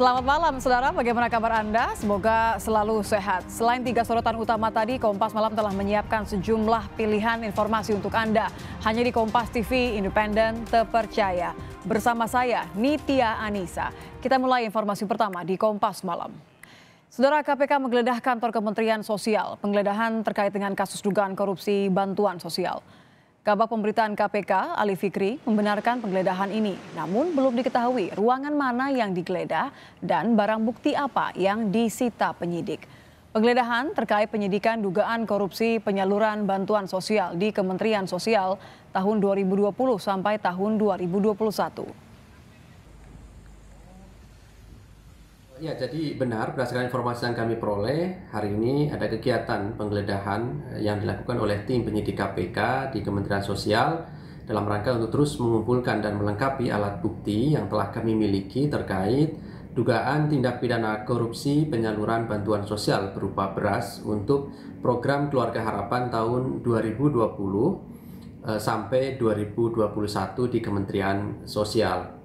Selamat malam, saudara. Bagaimana kabar Anda? Semoga selalu sehat. Selain tiga sorotan utama tadi, Kompas Malam telah menyiapkan sejumlah pilihan informasi untuk Anda. Hanya di Kompas TV, independen, terpercaya. Bersama saya, Nitya Anissa. Kita mulai informasi pertama di Kompas Malam. Saudara KPK menggeledah kantor Kementerian Sosial. Penggeledahan terkait dengan kasus dugaan korupsi bantuan sosial. Kabak Pemberitaan KPK, Ali Fikri, membenarkan penggeledahan ini. Namun belum diketahui ruangan mana yang digeledah dan barang bukti apa yang disita penyidik. Penggeledahan terkait penyidikan dugaan korupsi penyaluran bantuan sosial di Kementerian Sosial tahun 2020 sampai tahun 2021. Ya, jadi benar berdasarkan informasi yang kami peroleh, hari ini ada kegiatan penggeledahan eh, yang dilakukan oleh tim penyidik KPK di Kementerian Sosial dalam rangka untuk terus mengumpulkan dan melengkapi alat bukti yang telah kami miliki terkait dugaan tindak pidana korupsi penyaluran bantuan sosial berupa beras untuk program Keluarga Harapan tahun 2020 eh, sampai 2021 di Kementerian Sosial.